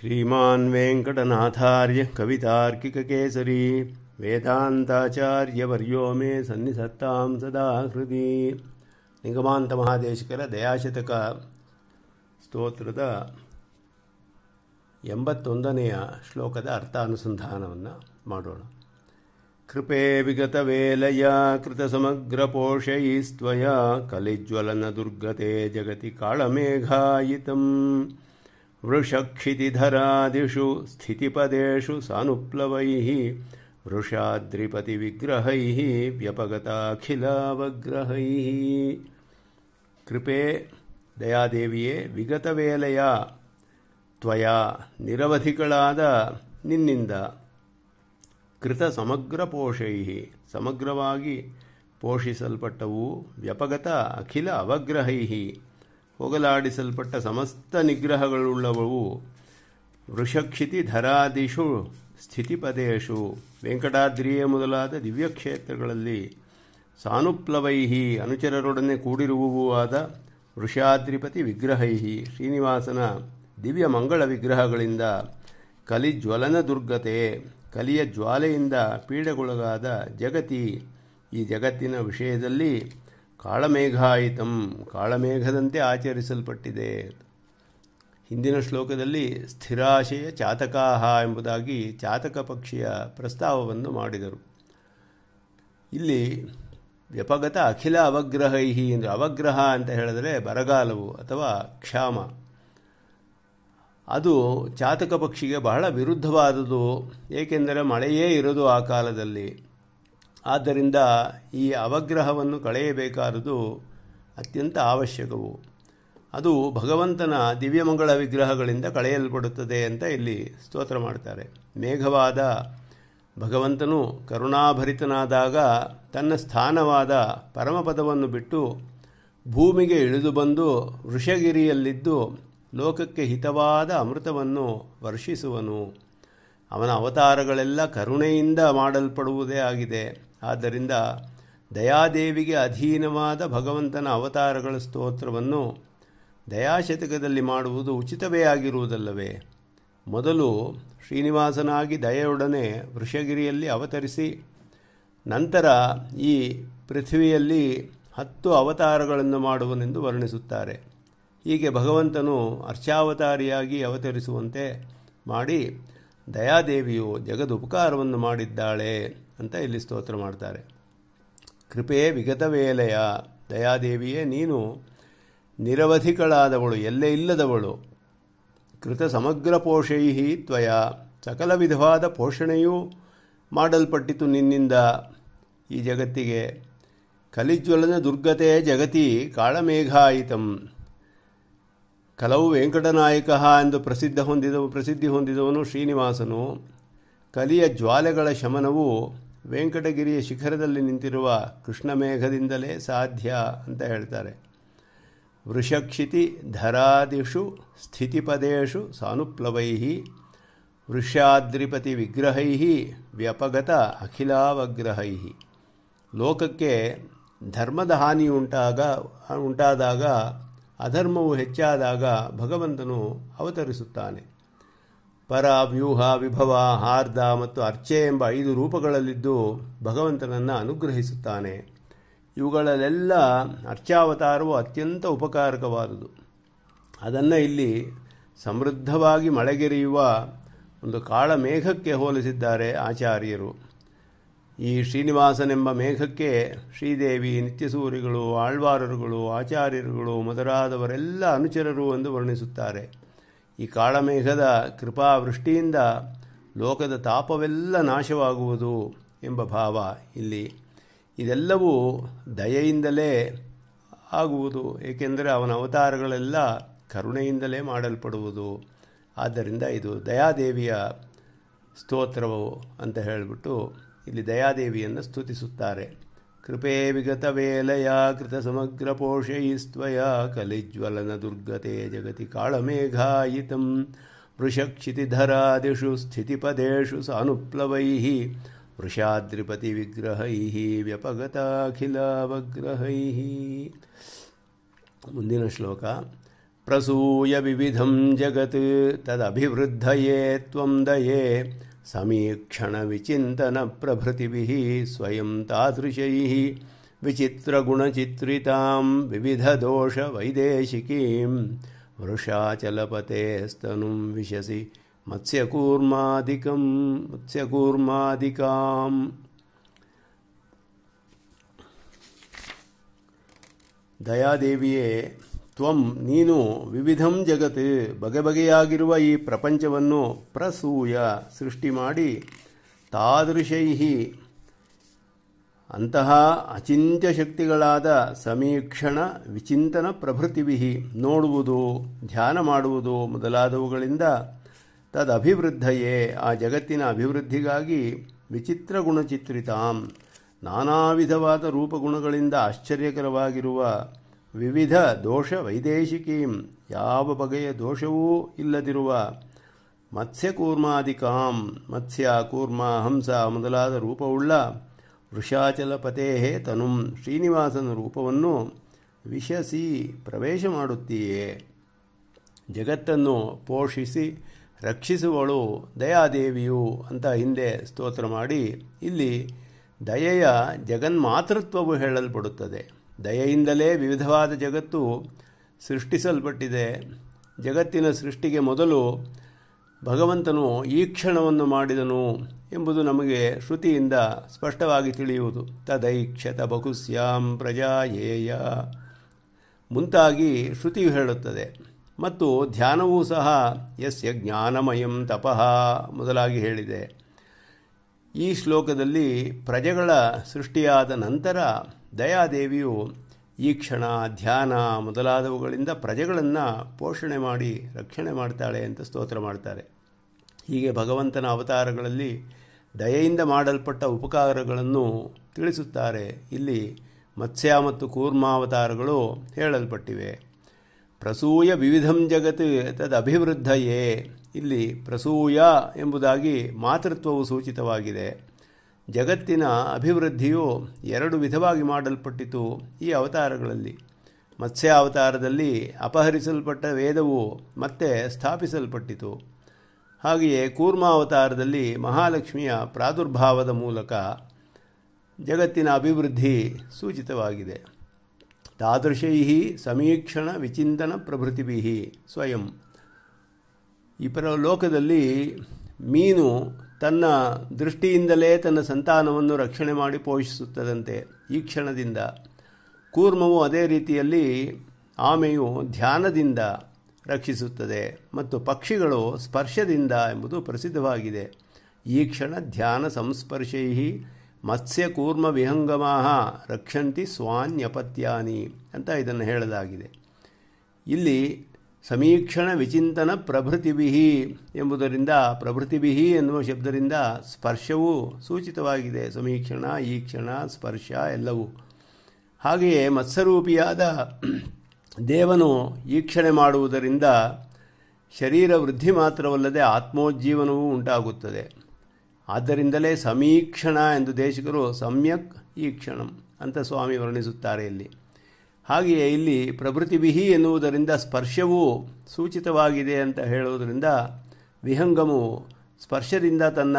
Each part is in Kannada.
श्रीमान् वेङ्कटनाथार्य ಕವಿತಾರ್ಕಿಕ ವೇದಾಂತಾಚಾರ್ಯವರ್ಯೋ ಮೇ ಸನ್ನಿಸತ್ತಾಂ ಸದಾ ಹೃದಿ ನಿಗಮಾಂತ ಮಹಾದೇಶಿಕರ ದಯಾಶತಕ ಸ್ತೋತ್ರದ ಎಂಬತ್ತೊಂದನೆಯ ಶ್ಲೋಕದ ಅರ್ಥಾನುಸಂಧಾನವನ್ನು ಮಾಡೋಣ ಕೃಪೆ ವಿಗತ ವೇಲಯ ಕೃತ ಸಮಗ್ರ ಪೋಷಯಿಸ್ತ್ವಯ ಕಲಿಜ್ವಲನ ದುರ್ಗತೆ ಜಗತಿ ಕಾಳಮೇಘಾಯಿತಂ वृषक्षितिधरादिषु स्थितिपदेषु सानुप्लवैः वृषाद्रिपतिविग्रहैः ವ್ಯಪಗತಾಖಿಲಾವಗ್ರಹೈಃ ಕೃಪೆ ದಯಾದೇವಿಯೇ ವಿಗತವೇಲೆಯ ತ್ವಯ ನಿರವಧಿಗಳಾದ ನಿನ್ನಿಂದ ಕೃತ ಸಮಗ್ರ ಪೋಷೈ ಸಮಗ್ರವಾಗಿ ಪೋಷಿಸಲ್ಪಟ್ಟವು ವ್ಯಪಗತ ಅಖಿಲ ಅವಗ್ರಹೈ ಹೋಗಲಾಡಿಸಲ್ಪಟ್ಟ ಸಮಸ್ತ ನಿಗ್ರಹಗಳುಳ್ಳವು ವೃಷಕ್ಷಿತಿ ಧರಾದಿಷು ಸ್ಥಿತಿಪದೇಶು ವೆಂಕಟಾದ್ರಿಯ ಮೊದಲಾದ ದಿವ್ಯಕ್ಷೇತ್ರಗಳಲ್ಲಿ ಸಾನುಪ್ಲವೈಹಿ ಅನುಚರರೊಡನೆ ಕೂಡಿರುವವೂ ಆದ ವೃಷಾದ್ರಿಪತಿ ವಿಗ್ರಹೈಹಿ ಶ್ರೀನಿವಾಸನ ದಿವ್ಯ ಮಂಗಳ ವಿಗ್ರಹಗಳಿಂದ ಕಲಿ ಜ್ವಲನ ದುರ್ಗತೆ ಕಲಿಯ ಜ್ವಾಲೆಯಿಂದ ಪೀಡೆಗೊಳಗಾದ ಜಗತಿ ಈ ಜಗತ್ತಿನ ವಿಷಯದಲ್ಲಿ ಕಾಳಮೇಘಾಯಿತಂ ಕಾಳಮೇಘದಂತೆ ಆಚರಿಸಲ್ಪಟ್ಟಿದೆ ಹಿಂದಿನ ಶ್ಲೋಕದಲ್ಲಿ ಸ್ಥಿರಾಶಯ ಚಾತಕಾಹ ಎಂಬುದಾಗಿ ಚಾತಕ ಪಕ್ಷಿಯ ಪ್ರಸ್ತಾವವನ್ನು ಮಾಡಿದರು ಇಲ್ಲಿ ವ್ಯಪಗತ ಅಖಿಲ ಅವಗ್ರಹೈಹಿ ಎಂದು ಅವಗ್ರಹ ಅಂತ ಹೇಳಿದರೆ ಬರಗಾಲವು ಅಥವಾ ಕ್ಷಾಮ ಅದು ಚಾತಕ ಪಕ್ಷಿಗೆ ಬಹಳ ವಿರುದ್ಧವಾದುದು ಏಕೆಂದರೆ ಮಳೆಯೇ ಇರೋದು ಆ ಕಾಲದಲ್ಲಿ ಆದ್ದರಿಂದ ಈ ಅವಗ್ರಹವನ್ನು ಕಳೆಯಬೇಕಾದದು ಅತ್ಯಂತ ಅವಶ್ಯಕವು ಅದು ಭಗವಂತನ ದಿವ್ಯಮಂಗಳ ವಿಗ್ರಹಗಳಿಂದ ಕಳೆಯಲ್ಪಡುತ್ತದೆ ಅಂತ ಇಲ್ಲಿ ಸ್ತೋತ್ರ ಮಾಡ್ತಾರೆ ಮೇಘವಾದ ಭಗವಂತನು ಕರುಣಾಭರಿತನಾದಾಗ ತನ್ನ ಸ್ಥಾನವಾದ ಪರಮಪದವನ್ನು ಬಿಟ್ಟು ಭೂಮಿಗೆ ಇಳಿದು ಬಂದು ವೃಷಗಿರಿಯಲ್ಲಿದ್ದು ಲೋಕಕ್ಕೆ ಹಿತವಾದ ಅಮೃತವನ್ನು ವರ್ಷಿಸುವನು ಅವನ ಅವತಾರಗಳೆಲ್ಲ ಕರುಣೆಯಿಂದ ಮಾಡಲ್ಪಡುವುದೇ ಆಗಿದೆ ಆದ್ದರಿಂದ ದಯಾದೇವಿಗೆ ಅಧೀನವಾದ ಭಗವಂತನ ಅವತಾರಗಳ ಸ್ತೋತ್ರವನ್ನು ದಯಾಶತಕದಲ್ಲಿ ಮಾಡುವುದು ಉಚಿತವೇ ಆಗಿರುವುದಲ್ಲವೇ ಮೊದಲು ಶ್ರೀನಿವಾಸನಾಗಿ ದಯೆಯೊಡನೆ ವೃಷಗಿರಿಯಲ್ಲಿ ಅವತರಿಸಿ ನಂತರ ಈ ಪೃಥ್ವಿಯಲ್ಲಿ ಹತ್ತು ಅವತಾರಗಳನ್ನು ಮಾಡುವನೆಂದು ವರ್ಣಿಸುತ್ತಾರೆ ಹೀಗೆ ಭಗವಂತನು ಅರ್ಚಾವತಾರಿಯಾಗಿ ಅವತರಿಸುವಂತೆ ಮಾಡಿ ದಯಾದೇವಿಯು ಜಗದುಪಕಾರವನ್ನು ಮಾಡಿದ್ದಾಳೆ ಅಂತ ಇಲ್ಲಿ ಸ್ತೋತ್ರ ಮಾಡ್ತಾರೆ ಕೃಪೆ ವಿಗತ ವೇಲೆಯ ದಯಾದೇವಿಯೇ ನೀನು ನಿರವಧಿಗಳಾದವಳು ಎಲ್ಲೇ ಇಲ್ಲದವಳು ಕೃತ ಸಮಗ್ರ ಪೋಷೈ ತ್ವಯ ಸಕಲ ವಿಧವಾದ ಪೋಷಣೆಯೂ ಮಾಡಲ್ಪಟ್ಟಿತು ನಿನ್ನಿಂದ ಈ ಜಗತ್ತಿಗೆ ಕಲಿಜ್ವಲನ ದುರ್ಗತೆ ಜಗತಿ ಕಾಳಮೇಘಾಯಿತಂ ಕಲವು ವೆಂಕಟನಾಯಕ ಎಂದು ಪ್ರಸಿದ್ಧ ಹೊಂದಿದವು ಪ್ರಸಿದ್ಧಿ ಹೊಂದಿದವನು ಶ್ರೀನಿವಾಸನು ಕಲಿಯ ಜ್ವಾಲೆಗಳ ಶಮನವು ವೆಂಕಟಗಿರಿಯ ಶಿಖರದಲ್ಲಿ ನಿಂತಿರುವ ಕೃಷ್ಣಮೇಘದಿಂದಲೇ ಸಾಧ್ಯ ಅಂತ ಹೇಳ್ತಾರೆ ವೃಷಕ್ಷಿತಿ ಧರಾದಿಷು ಸ್ಥಿತಿಪದೇಶು ಸಾನುಪ್ಲವೈ ವೃಷಾದ್ರಿಪತಿ ವಿಗ್ರಹೈ ವ್ಯಪಗತ ಅಖಿಲಾವಗ್ರಹೈ ಲೋಕಕ್ಕೆ ಧರ್ಮದ ಹಾನಿ ಉಂಟಾಗ ಉಂಟಾದಾಗ ಅಧರ್ಮವು ಹೆಚ್ಚಾದಾಗ ಭಗವಂತನು ಅವತರಿಸುತ್ತಾನೆ ಪರ ವ್ಯೂಹ ವಿಭವ ಹಾರ್ದ ಮತ್ತು ಅರ್ಚೆ ಎಂಬ ಐದು ರೂಪಗಳಲ್ಲಿದ್ದು ಭಗವಂತನನ್ನು ಅನುಗ್ರಹಿಸುತ್ತಾನೆ ಇವುಗಳಲ್ಲೆಲ್ಲ ಅರ್ಚಾವತಾರವು ಅತ್ಯಂತ ಉಪಕಾರಕವಾದುದು ಅದನ್ನು ಇಲ್ಲಿ ಸಮೃದ್ಧವಾಗಿ ಮಳೆಗೆರೆಯುವ ಒಂದು ಕಾಳಮೇಘಕ್ಕೆ ಹೋಲಿಸಿದ್ದಾರೆ ಆಚಾರ್ಯರು ಈ ಶ್ರೀನಿವಾಸನೆಂಬ ಮೇಘಕ್ಕೆ ಶ್ರೀದೇವಿ ನಿತ್ಯಸೂರಿಗಳು ಆಳ್ವಾರರುಗಳು ಆಚಾರ್ಯರುಗಳು ಮೊದಲಾದವರೆಲ್ಲ ಅನುಚರರು ಎಂದು ವರ್ಣಿಸುತ್ತಾರೆ ಈ ಕಾಳಮೇಘದ ಕೃಪಾವೃಷ್ಟಿಯಿಂದ ಲೋಕದ ತಾಪವೆಲ್ಲ ನಾಶವಾಗುವುದು ಎಂಬ ಭಾವ ಇಲ್ಲಿ ಇದೆಲ್ಲವೂ ದಯೆಯಿಂದಲೇ ಆಗುವುದು ಏಕೆಂದರೆ ಅವನ ಅವತಾರಗಳೆಲ್ಲ ಕರುಣೆಯಿಂದಲೇ ಮಾಡಲ್ಪಡುವುದು ಆದ್ದರಿಂದ ಇದು ದಯಾದೇವಿಯ ಸ್ತೋತ್ರವು ಅಂತ ಹೇಳಿಬಿಟ್ಟು ಇಲ್ಲಿ ದಯಾದೇವಿಯನ್ನು ಸ್ತುತಿಸುತ್ತಾರೆ कृपे विगतवेलया कलिज्वलन दुर्गते जगति कालमेघायितं वृषक्षितिधरादिषु स्थितिपदेषु सानुप्लवैः वृषाद्रिपतिविग्रहैः व्यपगताखिलावग्रहैः ಮುಂದಿನ श्लोक प्रसूय विविधं जगत् तदभिवृद्धये त्वं दये समीक्षण प्रभृति स्वयं तादृशैः विचित्रगुणचित्रितां विविधदोषवैदेशिकीं वृषाचलपतेस्तनुं विशसि मत्स्यकूर्मादिकं मत्स्यकूर्मादिकाम् दयादेविये ತ್ವಂ ನೀನು ವಿವಿಧಂ ಜಗತ್ ಬಗೆ ಬಗೆಯಾಗಿರುವ ಈ ಪ್ರಪಂಚವನ್ನು ಪ್ರಸೂಯ ಸೃಷ್ಟಿ ಮಾಡಿ ತಾದೃಶೈ ಅಂತಹ ಅಚಿಂತ್ಯ ಶಕ್ತಿಗಳಾದ ಸಮೀಕ್ಷಣ ವಿಚಿಂತನ ಪ್ರಭೃತಿವಿಹಿ ನೋಡುವುದು ಧ್ಯಾನ ಮಾಡುವುದು ಮೊದಲಾದವುಗಳಿಂದ ತದಭಿವೃದ್ಧಯೇ ಆ ಜಗತ್ತಿನ ಅಭಿವೃದ್ಧಿಗಾಗಿ ವಿಚಿತ್ರ ಗುಣಚಿತ್ರಿತಾಂ ನಾನಾ ವಿಧವಾದ ರೂಪಗುಣಗಳಿಂದ ಆಶ್ಚರ್ಯಕರವಾಗಿರುವ ವಿವಿಧ ದೋಷ ವೈದೇಶಿಕೀಂ ಯಾವ ಬಗೆಯ ದೋಷವೂ ಇಲ್ಲದಿರುವ ಮತ್ಸ್ಯಕೂರ್ಮಾಧಿಕಾಂ ಮತ್ಸ್ಯ ಕೂರ್ಮ ಹಂಸ ಮೊದಲಾದ ರೂಪವುಳ್ಳ ವೃಷಾಚಲಪತೇ ತನುಂ ಶ್ರೀನಿವಾಸನ ರೂಪವನ್ನು ವಿಶಸಿ ಪ್ರವೇಶ ಮಾಡುತ್ತೀಯೇ ಜಗತ್ತನ್ನು ಪೋಷಿಸಿ ರಕ್ಷಿಸುವಳು ದಯಾದೇವಿಯು ಅಂತ ಹಿಂದೆ ಸ್ತೋತ್ರ ಮಾಡಿ ಇಲ್ಲಿ ದಯೆಯ ಜಗನ್ಮಾತೃತ್ವವು ಹೇಳಲ್ಪಡುತ್ತದೆ ದಯೆಯಿಂದಲೇ ವಿವಿಧವಾದ ಜಗತ್ತು ಸೃಷ್ಟಿಸಲ್ಪಟ್ಟಿದೆ ಜಗತ್ತಿನ ಸೃಷ್ಟಿಗೆ ಮೊದಲು ಭಗವಂತನು ಈ ಕ್ಷಣವನ್ನು ಮಾಡಿದನು ಎಂಬುದು ನಮಗೆ ಶ್ರುತಿಯಿಂದ ಸ್ಪಷ್ಟವಾಗಿ ತಿಳಿಯುವುದು ತದೈಕ್ಷತ ಬಹುಸ್ಯಾಂ ಪ್ರಜಾಯೇಯ ಮುಂತಾಗಿ ಶ್ರುತಿಯು ಹೇಳುತ್ತದೆ ಮತ್ತು ಧ್ಯಾನವೂ ಸಹ ಯಸ್ಯ ಜ್ಞಾನಮಯಂ ತಪಃ ಮೊದಲಾಗಿ ಹೇಳಿದೆ ಈ ಶ್ಲೋಕದಲ್ಲಿ ಪ್ರಜೆಗಳ ಸೃಷ್ಟಿಯಾದ ನಂತರ ದಯಾದೇವಿಯು ಈ ಕ್ಷಣ ಧ್ಯಾನ ಮೊದಲಾದವುಗಳಿಂದ ಪ್ರಜೆಗಳನ್ನು ಪೋಷಣೆ ಮಾಡಿ ರಕ್ಷಣೆ ಮಾಡ್ತಾಳೆ ಅಂತ ಸ್ತೋತ್ರ ಮಾಡ್ತಾರೆ ಹೀಗೆ ಭಗವಂತನ ಅವತಾರಗಳಲ್ಲಿ ದಯೆಯಿಂದ ಮಾಡಲ್ಪಟ್ಟ ಉಪಕಾರಗಳನ್ನು ತಿಳಿಸುತ್ತಾರೆ ಇಲ್ಲಿ ಮತ್ಸ್ಯ ಮತ್ತು ಕೂರ್ಮಾವತಾರಗಳು ಹೇಳಲ್ಪಟ್ಟಿವೆ ಪ್ರಸೂಯ ವಿವಿಧಂ ಜಗತ್ ಅಭಿವೃದ್ಧೆಯೇ ಇಲ್ಲಿ ಪ್ರಸೂಯ ಎಂಬುದಾಗಿ ಮಾತೃತ್ವವು ಸೂಚಿತವಾಗಿದೆ ಜಗತ್ತಿನ ಅಭಿವೃದ್ಧಿಯು ಎರಡು ವಿಧವಾಗಿ ಮಾಡಲ್ಪಟ್ಟಿತು ಈ ಅವತಾರಗಳಲ್ಲಿ ಮತ್ಸ್ಯಾವತಾರದಲ್ಲಿ ಅಪಹರಿಸಲ್ಪಟ್ಟ ವೇದವು ಮತ್ತೆ ಸ್ಥಾಪಿಸಲ್ಪಟ್ಟಿತು ಹಾಗೆಯೇ ಕೂರ್ಮಾವತಾರದಲ್ಲಿ ಮಹಾಲಕ್ಷ್ಮಿಯ ಪ್ರಾದುರ್ಭಾವದ ಮೂಲಕ ಜಗತ್ತಿನ ಅಭಿವೃದ್ಧಿ ಸೂಚಿತವಾಗಿದೆ ತಾದೃಶೈ ಸಮೀಕ್ಷಣ ವಿಚಿಂತನ ಪ್ರಭೃತಿಭಿ ಸ್ವಯಂ ಈ ಲೋಕದಲ್ಲಿ ಮೀನು ತನ್ನ ದೃಷ್ಟಿಯಿಂದಲೇ ತನ್ನ ಸಂತಾನವನ್ನು ರಕ್ಷಣೆ ಮಾಡಿ ಪೋಷಿಸುತ್ತದಂತೆ ಈ ಕ್ಷಣದಿಂದ ಕೂರ್ಮವು ಅದೇ ರೀತಿಯಲ್ಲಿ ಆಮೆಯು ಧ್ಯಾನದಿಂದ ರಕ್ಷಿಸುತ್ತದೆ ಮತ್ತು ಪಕ್ಷಿಗಳು ಸ್ಪರ್ಶದಿಂದ ಎಂಬುದು ಪ್ರಸಿದ್ಧವಾಗಿದೆ ಈ ಕ್ಷಣ ಧ್ಯಾನ ಸಂಸ್ಪರ್ಶೈ ಕೂರ್ಮ ವಿಹಂಗಮಾ ರಕ್ಷಂತಿ ಸ್ವಾನ್ಯಪತ್ಯಾನಿ ಅಂತ ಇದನ್ನು ಹೇಳಲಾಗಿದೆ ಇಲ್ಲಿ ಸಮೀಕ್ಷಣ ವಿಚಿಂತನ ಪ್ರಭೃತಿಭಿಹಿ ಎಂಬುದರಿಂದ ಪ್ರಭೃತಿಭಿಹಿ ಎನ್ನುವ ಶಬ್ದದಿಂದ ಸ್ಪರ್ಶವು ಸೂಚಿತವಾಗಿದೆ ಸಮೀಕ್ಷಣ ಈಕ್ಷಣ ಸ್ಪರ್ಶ ಎಲ್ಲವೂ ಹಾಗೆಯೇ ಮತ್ಸರೂಪಿಯಾದ ದೇವನು ಈಕ್ಷಣೆ ಮಾಡುವುದರಿಂದ ಶರೀರ ವೃದ್ಧಿ ಮಾತ್ರವಲ್ಲದೆ ಆತ್ಮೋಜ್ಜೀವನವೂ ಉಂಟಾಗುತ್ತದೆ ಆದ್ದರಿಂದಲೇ ಸಮೀಕ್ಷಣ ಎಂದು ದೇಶಿಕರು ಸಮ್ಯಕ್ ಈಕ್ಷಣಂ ಅಂತ ಸ್ವಾಮಿ ವರ್ಣಿಸುತ್ತಾರೆ ಇಲ್ಲಿ ಹಾಗೆಯೇ ಇಲ್ಲಿ ಪ್ರಭೃತಿ ವಿಹಿ ಎನ್ನುವುದರಿಂದ ಸ್ಪರ್ಶವೂ ಸೂಚಿತವಾಗಿದೆ ಅಂತ ಹೇಳುವುದರಿಂದ ವಿಹಂಗಮು ಸ್ಪರ್ಶದಿಂದ ತನ್ನ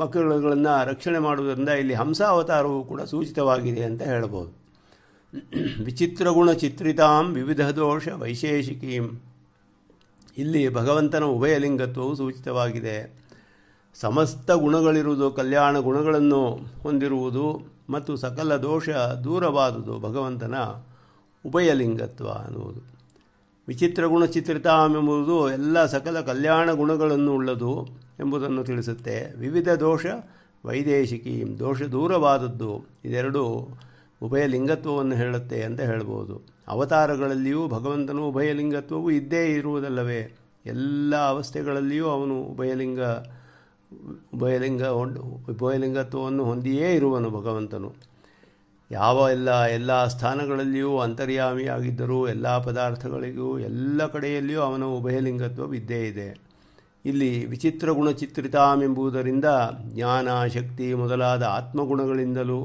ಮಕ್ಕಳುಗಳನ್ನು ರಕ್ಷಣೆ ಮಾಡುವುದರಿಂದ ಇಲ್ಲಿ ಹಂಸಾವತಾರವು ಕೂಡ ಸೂಚಿತವಾಗಿದೆ ಅಂತ ಹೇಳಬಹುದು ವಿಚಿತ್ರ ಗುಣ ಚಿತ್ರಿತಾಂ ವಿವಿಧ ದೋಷ ವೈಶೇಷಿಕೀಂ ಇಲ್ಲಿ ಭಗವಂತನ ಉಭಯಲಿಂಗತ್ವವು ಸೂಚಿತವಾಗಿದೆ ಸಮಸ್ತ ಗುಣಗಳಿರುವುದು ಕಲ್ಯಾಣ ಗುಣಗಳನ್ನು ಹೊಂದಿರುವುದು ಮತ್ತು ಸಕಲ ದೋಷ ದೂರವಾದುದು ಭಗವಂತನ ಉಭಯಲಿಂಗತ್ವ ಅನ್ನುವುದು ವಿಚಿತ್ರ ಎಂಬುದು ಎಲ್ಲ ಸಕಲ ಕಲ್ಯಾಣ ಗುಣಗಳನ್ನು ಉಳ್ಳದು ಎಂಬುದನ್ನು ತಿಳಿಸುತ್ತೆ ವಿವಿಧ ದೋಷ ವೈದೇಶಿಕಿ ದೋಷ ದೂರವಾದದ್ದು ಇದೆರಡು ಉಭಯಲಿಂಗತ್ವವನ್ನು ಹೇಳುತ್ತೆ ಅಂತ ಹೇಳ್ಬೋದು ಅವತಾರಗಳಲ್ಲಿಯೂ ಭಗವಂತನು ಉಭಯಲಿಂಗತ್ವವು ಇದ್ದೇ ಇರುವುದಲ್ಲವೇ ಎಲ್ಲ ಅವಸ್ಥೆಗಳಲ್ಲಿಯೂ ಅವನು ಉಭಯಲಿಂಗ ಉಭಯಲಿಂಗ ಉಭಯಲಿಂಗತ್ವವನ್ನು ಹೊಂದಿಯೇ ಇರುವನು ಭಗವಂತನು ಯಾವ ಎಲ್ಲ ಎಲ್ಲ ಸ್ಥಾನಗಳಲ್ಲಿಯೂ ಅಂತರ್ಯಾಮಿಯಾಗಿದ್ದರೂ ಎಲ್ಲ ಪದಾರ್ಥಗಳಿಗೂ ಎಲ್ಲ ಕಡೆಯಲ್ಲಿಯೂ ಅವನ ಉಭಯಲಿಂಗತ್ವವಿದ್ದೇ ಇದೆ ಇಲ್ಲಿ ವಿಚಿತ್ರ ಗುಣಚಿತ್ರಿತಾಮೆಂಬುದರಿಂದ ಜ್ಞಾನ ಶಕ್ತಿ ಮೊದಲಾದ ಆತ್ಮಗುಣಗಳಿಂದಲೂ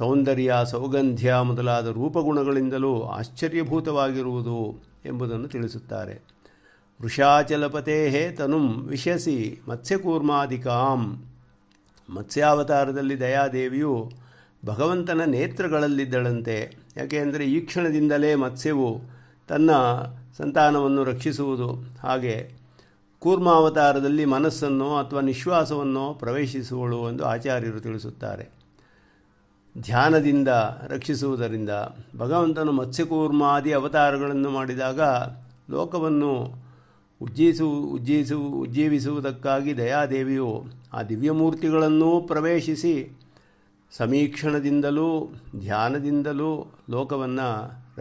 ಸೌಂದರ್ಯ ಸೌಗಂಧ್ಯ ಮೊದಲಾದ ರೂಪಗುಣಗಳಿಂದಲೂ ಆಶ್ಚರ್ಯಭೂತವಾಗಿರುವುದು ಎಂಬುದನ್ನು ತಿಳಿಸುತ್ತಾರೆ ವೃಷಾಚಲಪತೇಃ ತನುಂ ವಿಶಸಿ ಮತ್ಸ್ಯಕೂರ್ಮಾದಿಕಾಂ ಮತ್ಸ್ಯಾವತಾರದಲ್ಲಿ ದಯಾದೇವಿಯು ಭಗವಂತನ ನೇತ್ರಗಳಲ್ಲಿದ್ದಳಂತೆ ಯಾಕೆಂದರೆ ಈ ಕ್ಷಣದಿಂದಲೇ ಮತ್ಸ್ಯವು ತನ್ನ ಸಂತಾನವನ್ನು ರಕ್ಷಿಸುವುದು ಹಾಗೆ ಕೂರ್ಮಾವತಾರದಲ್ಲಿ ಮನಸ್ಸನ್ನು ಅಥವಾ ನಿಶ್ವಾಸವನ್ನು ಪ್ರವೇಶಿಸುವಳು ಎಂದು ಆಚಾರ್ಯರು ತಿಳಿಸುತ್ತಾರೆ ಧ್ಯಾನದಿಂದ ರಕ್ಷಿಸುವುದರಿಂದ ಭಗವಂತನು ಮತ್ಸ್ಯಕೂರ್ಮಾದಿ ಅವತಾರಗಳನ್ನು ಮಾಡಿದಾಗ ಲೋಕವನ್ನು ಉಜ್ಜೀಸು ಉಜ್ಜೀಸು ಉಜ್ಜೀವಿಸುವುದಕ್ಕಾಗಿ ದಯಾದೇವಿಯು ಆ ದಿವ್ಯಮೂರ್ತಿಗಳನ್ನು ಪ್ರವೇಶಿಸಿ ಸಮೀಕ್ಷಣದಿಂದಲೂ ಧ್ಯಾನದಿಂದಲೂ ಲೋಕವನ್ನು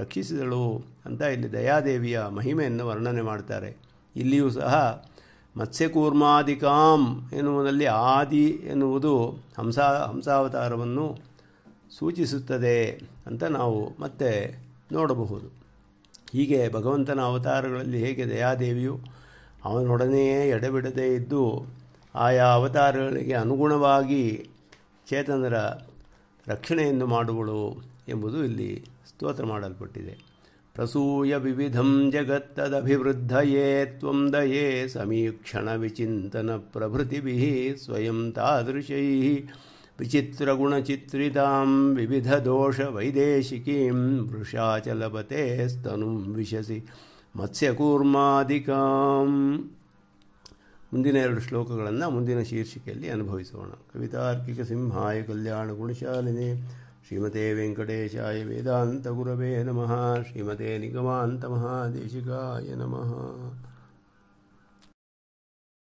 ರಕ್ಷಿಸಿದಳು ಅಂತ ಇಲ್ಲಿ ದಯಾದೇವಿಯ ಮಹಿಮೆಯನ್ನು ವರ್ಣನೆ ಮಾಡ್ತಾರೆ ಇಲ್ಲಿಯೂ ಸಹ ಮತ್ಸ್ಯಕೂರ್ಮಾದಿಕಾಂ ಎನ್ನುವುದರಲ್ಲಿ ಆದಿ ಎನ್ನುವುದು ಹಂಸಾ ಹಂಸಾವತಾರವನ್ನು ಸೂಚಿಸುತ್ತದೆ ಅಂತ ನಾವು ಮತ್ತೆ ನೋಡಬಹುದು ಹೀಗೆ ಭಗವಂತನ ಅವತಾರಗಳಲ್ಲಿ ಹೇಗೆ ದಯಾದೇವಿಯು ಅವನೊಡನೆಯೇ ಎಡಬಿಡದೇ ಇದ್ದು ಆಯಾ ಅವತಾರಗಳಿಗೆ ಅನುಗುಣವಾಗಿ ಚೇತನರ ರಕ್ಷಣೆಯನ್ನು ಮಾಡುವಳು ಎಂಬುದು ಇಲ್ಲಿ ಸ್ತೋತ್ರ ಮಾಡಲ್ಪಟ್ಟಿದೆ ಪ್ರಸೂಯ ವಿವಿಧಂ ಜಗತ್ತದಭಿವೃದ್ಧಯೇ ತ್ವಂ ದಯೇ ಸಮೀಕ್ಷಣ ವಿಚಿಂತನ ಪ್ರಭೃತಿಭಿ ಸ್ವಯಂ ತಾದೃಶೈ विचित्रगुणचित्रितां विविधदोषवैदेशिकीं वृषाचलपते स्तनुं विशसि ಮತ್ಸ್ಯಕೂರ್ಮಾಧಿಕಾಂ ಮುಂದಿನ ಎರಡು ಶ್ಲೋಕಗಳನ್ನು ಮುಂದಿನ ಶೀರ್ಷಿಕೆಯಲ್ಲಿ ಅನುಭವಿಸೋಣ ಕವಿತಾರ್ಕಿಕ ಸಿಂಹಾಯ ಕಲ್ಯಾಣ ಗುಣಶಾಲಿನಿ ಶ್ರೀಮತೆ ವೆಂಕಟೇಶಾಯ ವೇದಾಂತ ಗುರವೇ ನಮಃ ಶ್ರೀಮತೆ ನಿಗಮಾಂತ ಮಹಾದೇಶಿಕಾಯ ನಮಃ